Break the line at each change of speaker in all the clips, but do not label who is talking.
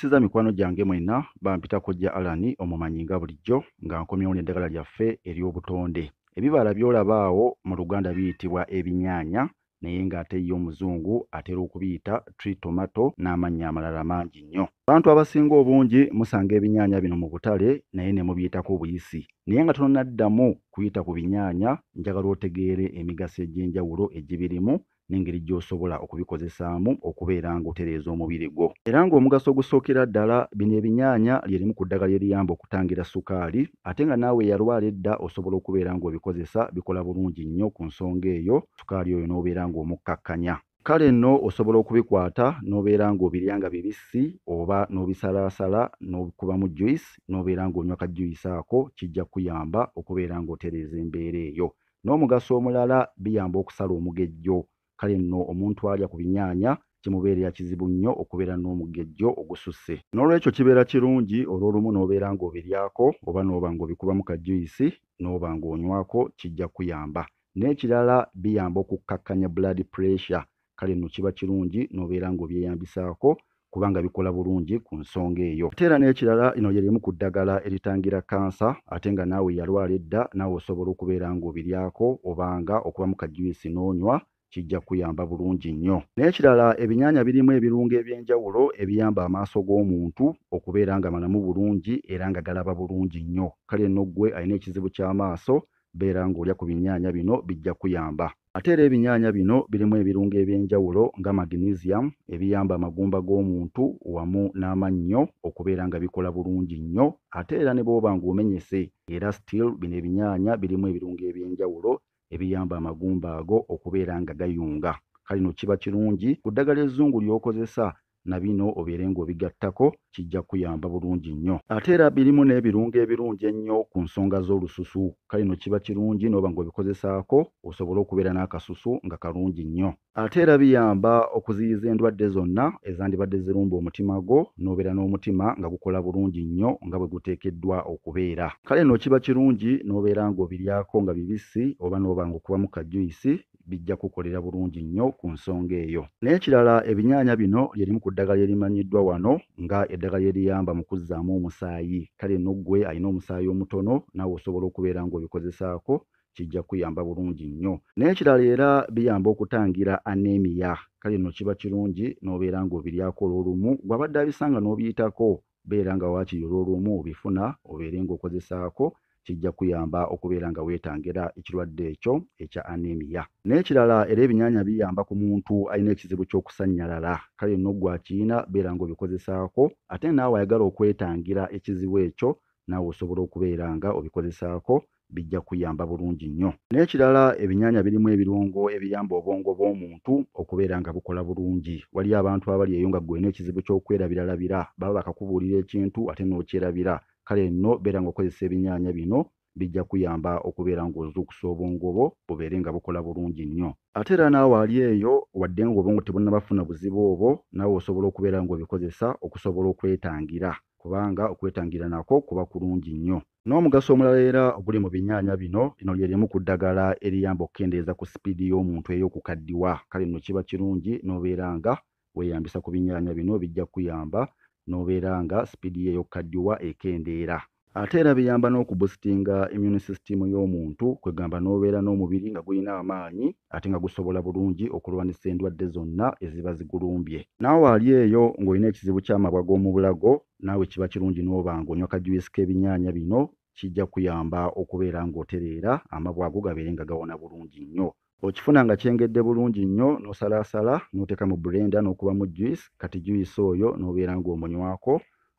siza mikwano gyange mwenna bampita kojja alani omumanyi nga bulijjo nga nkomyewo neddagala lyaffe ery'obutonde ebibala by'olaba awo mu luganda biyitibwa ebinyaanya naye ng'ate yo omuzungu atera okubiyita tritomato n'amannya amalala mangi nnyo abantu abasinga obungi musanga ebinyaanya bino mu butale naye ne mubiyitako obuyisi naye nga tononaddamu kuyita ku binyaanya njagala otegeere emigaso egy'enjawulo egibirimu n'engeri gy'osobola okubikozesaamu okubeera ng'otereeza omubiri gwo era ng'omugaso ogusookera ddala bino ebinyaanya lyerimu ku ddagala eriyamba okutangira sukaali ate nga naawe eyalwala edda osobola okubeera ng'obikozesa bikola bulungi nnyo ku nsonga eyo sukaali oyo n'obeera ng'omukkakkanya kale nno osobola okubikwata n'obeera ng'obirya nga bibisi oba n'obisalaasala n'okuba mu juyisi n'obeera ng'onywa ka juyisi ako kijja kkuyamba okubeera ng'otereeza embeera eyo n'omugaso omulala biyamba okusala omugejjo kale nno omuntu alya ku binyaanya kimubeerera kizibu nnyo okubeera n'omugejjo ogususse n'olwekyo kibeera kirungi olw'olumu n'obeera ng'obiryako oba n'oba ng'obikuba mu kajuyisi n'oba ng'onywako kijja kuyamba n'ekirala biyamba okukkakkanya blood pressure kale nno kiba kirungi n'obeera ng'obyeyambisaako kubanga bikola bulungi ku nsonga eyo ate era n'ekirala ino yerimu ku ddagala eritangira kansa ate nga naawe yalwala edda naawe osobola okubeera ng'obiryako obanga okuba mu kajuyisi n'onywa kijja kuyamba bulungi nnyo naye kirala ebinyaanya birimu ebirungo ebyenjawulo ebiyamba amaaso g'omuntu okubeera nga manamu bulungi era nga galaba bulungi nnyo kale nno ggwe alina ekizibu ky'amaaso beera ng'olya ku binyaanya bino bijja kuyamba ate era ebinyaanya bino birimu ebirungo ebyenjawulo nga magnesium ebiyamba amagumba g'omuntu wamu n'amannyo okubeera nga bikola bulungi nnyo ate era ne bwoba ngaomenyese era still bino ebinyaanya birimu ebirungo ebyenjawulo ebiyamba amagumba ago okubeera nga gayunga kalino kiba kirungi ku ddagala ezzungu lyokozesa na bino obeere ng'obigattako kijja kuyamba bulungi nnyo ate era birimu n'ebirungo ebirungi ennyo ku nsonga z'olususu kale no kiba kirungi n'oba ng'obikozesaako osobole okubeera n'akasusu nga kalungi nnyo ate era biyamba okuziyiza endwadde zonna ezandibadde zirumba omutima gwo n'obeera n'omutima nga gukola bulungi nnyo nga bwe guteekeddwa okubeera kale no kiba kirungi n'obeera ng'obiryako nga bibisi oba n'oba ng'okubamu kajuyisi bijja kukolera bulungi nnyo ku nsonga eyo naye kirala ebinyaanya bino lyerimu ku ddagala erimanyiddwa wano nga eddagala eriyamba mu kuzzaamu omusaayi kale noggwe alina omusaayi omutono naawe osobola okubeera ng'obikozesaako kijja kuyamba bulungi nnyo naye kirala era biyamba okutangira anemiya kale nno kiba kirungi n'obeera ng'obiryako olwolumu gwabadde abisanga n'obiyitako beera nga waakiri olwolumu obifuna obeere ng'okozesaako kijja kuyamba okubeera nga weetangira ekirwadde ekyo ekya anemiya n'ekirala era ebinyaanya biyamba ku muntu alina ekizibu ky'okusanyalala kale nnoggwakiina beera ngaobikozesaako ate naawe ayagala okwetangira ekizibu ekyo naawe osobola okubeera nga obikozesaako bijja kuyamba bulungi nnyo n'ekirala ebinyaanya birimu ebirungo ebiyamba obwongo bw'omuntu okubeera nga bukola bulungi waliyo abantu abali eyo nga gwena ekizibu ky'okwerabiralabira baba bakakubuulira ekintu ate n'okyerabira kale nno beera ng'okozesa ebinyaanya bino bijja kuyamba okubeera ng'ozuukusa obwongobo bubeere nga bukola bulungi nnyo ate era naawe ali eyo wadde nga obwongo tebunnabafuna buzibu obwo naawe osobola okubeera ng'obikozesa okusobola okwetangira kubanga okwetangira nako kuba kulungi nnyo n'omugaso omulala era oguli mu binyaanya bino lino lye limu ku ddagala eriyamba okukendeeza ku sipiidi y'omuntu ey'okukaddiwa kale nno kiba kirungi n'obeera nga weeyambisa ku binyaanya bino bijja kuyamba n'obeera nga sipiidi yeyokkaddiwa ekendeera ate era biyamba n'okubusitinga immune system y'omuntu kwegamba n'obeera n'omubiri nga gulina amaanyi ate nga gusobola bulungi okulwanisa endwadde zonna eziba zigulumbye naawe ali eyo ng'olina ekizibu ky'amabwa g'omu bulago naawe kiba kirungi n'oba ng'onywa kajuwisi k'ebinyaanya bino kijja kuyamba okubeera ng'otereera amabwa ago gabeere nga gawona bulungi nnyo okifuna nga kyengedde bulungi nnyo n'osalaasala n'oteeka mu bulenda n'okuba mu juice kati juice oyo n'obeera ng'omunywako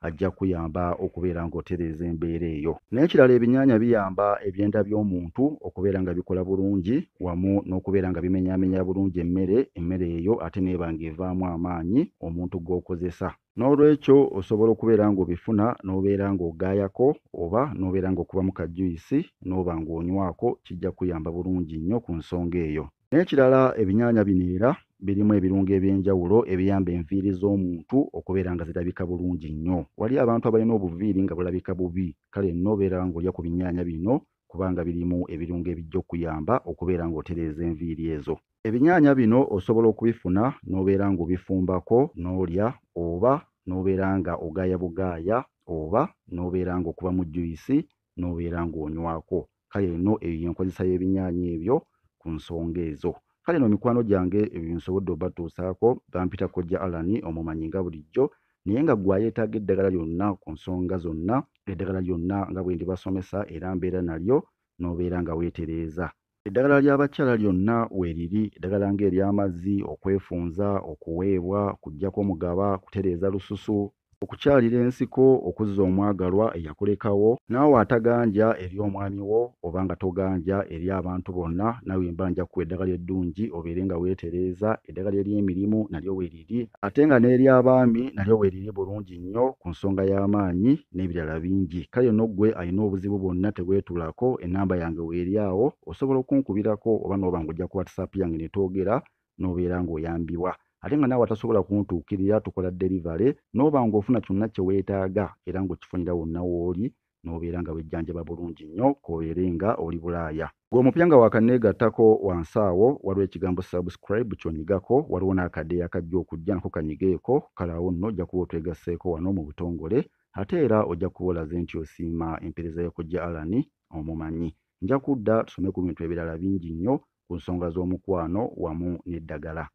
ajja kuyamba okubeera ng'otereeza embeera eyo naye kirala ebinyaanya biyamba ebyenda by'omuntu okubeera nga bikola bulungi wamu n'okubeera nga bimenyaamenya bulungi emmere emmere eyo ate neeba ng'evaamu amaanyi omuntu g'okozesa n'olwekyo osobola okubeera ng'obifuna n'obeera ng'ogaayako oba n'obeera ng'okuba mu kajuyisi n'oba ng'onywako kijja kuyamba bulungi nnyo ku nsonga eyo n'ekirala ebinyaanya biniira birimu ebirungo eby'enjawulo ebiyamba enviiri z'omuntu okubeera nga zirabika bulungi nnyo wali abantu abalina obuviiri nga bulabika bubi kale nnoobeera ng'olya ku binyaanya bino kubanga birimu ebirungo ebijja okuyamba okubeera ng'otereeza enviiri ezo ebinyaanya bino osobola okubifuna n'obeera ng'obifumbako n'olya oba n'obeera nga ogaaya bugaaya oba n'obeera nga okuba mu juyisi n'obeera ng'onywako kale no enkozesa y'ebinyaanya ebyo ku nsonga ezo kale no mikwano gyange ebyo nsobodde obatuusaako bampitako gya alani omumanyi nga bulijjo naye nga gwe yeetaaga eddagala lyonna ku nsonga zonna eddagala lyonna nga bwe ndibasomesa era mbeera nalyo n'obeera nga weetereeza eddagala ly'abakyala lyonna weriri eddagala ngaery'amazzi okwefunza okuweebwa kugjako omugaba kutereeza lususu okukyalira ensiko okuzza omwagalwa eyakulekawo naawe ataganja eri omwami wo obanga toganja eri abantu bonna nawe mba nja kuwa eddagala eddungi obeere nga weetereeza eddagala ery'emirimu nalyo weriri ate nga n'eri abaami nalyo weriri bulungi nnyo ku nsonga y'amaanyi n'ebirala bingi kale noggwe alina obuzibu bwonna tegwetulako ennamba yange weeri awo osobola okunkubirako oba n'oba ngaojja ku watisapu yange ne twogera n'obeera ng'oyambibwa ate nga naawe atasobola kuntuukirira tukola delivale n'oba ngaofuna kyonna kyeweetaaga era ngaokifunira wonnawooli n'obeera nga wejjanjaba bulungi nnyo k'obeere nga oli bulaaya gweomupya nga waakanneegattako wansiawo waliwo ekigambo subscribe kyonyigako waliwo n'akadeeya kajja okujja nako kanyigeeko kalawo nno ojja kuba otwegaseeko wano mu butongole ate era ojja kubolaze nti osiima empereza y'okujja alani omumanyi nja kudda tusome ku bintu ebirala bingi nnyo ku nsonga z'omukwano wamu n'eddagala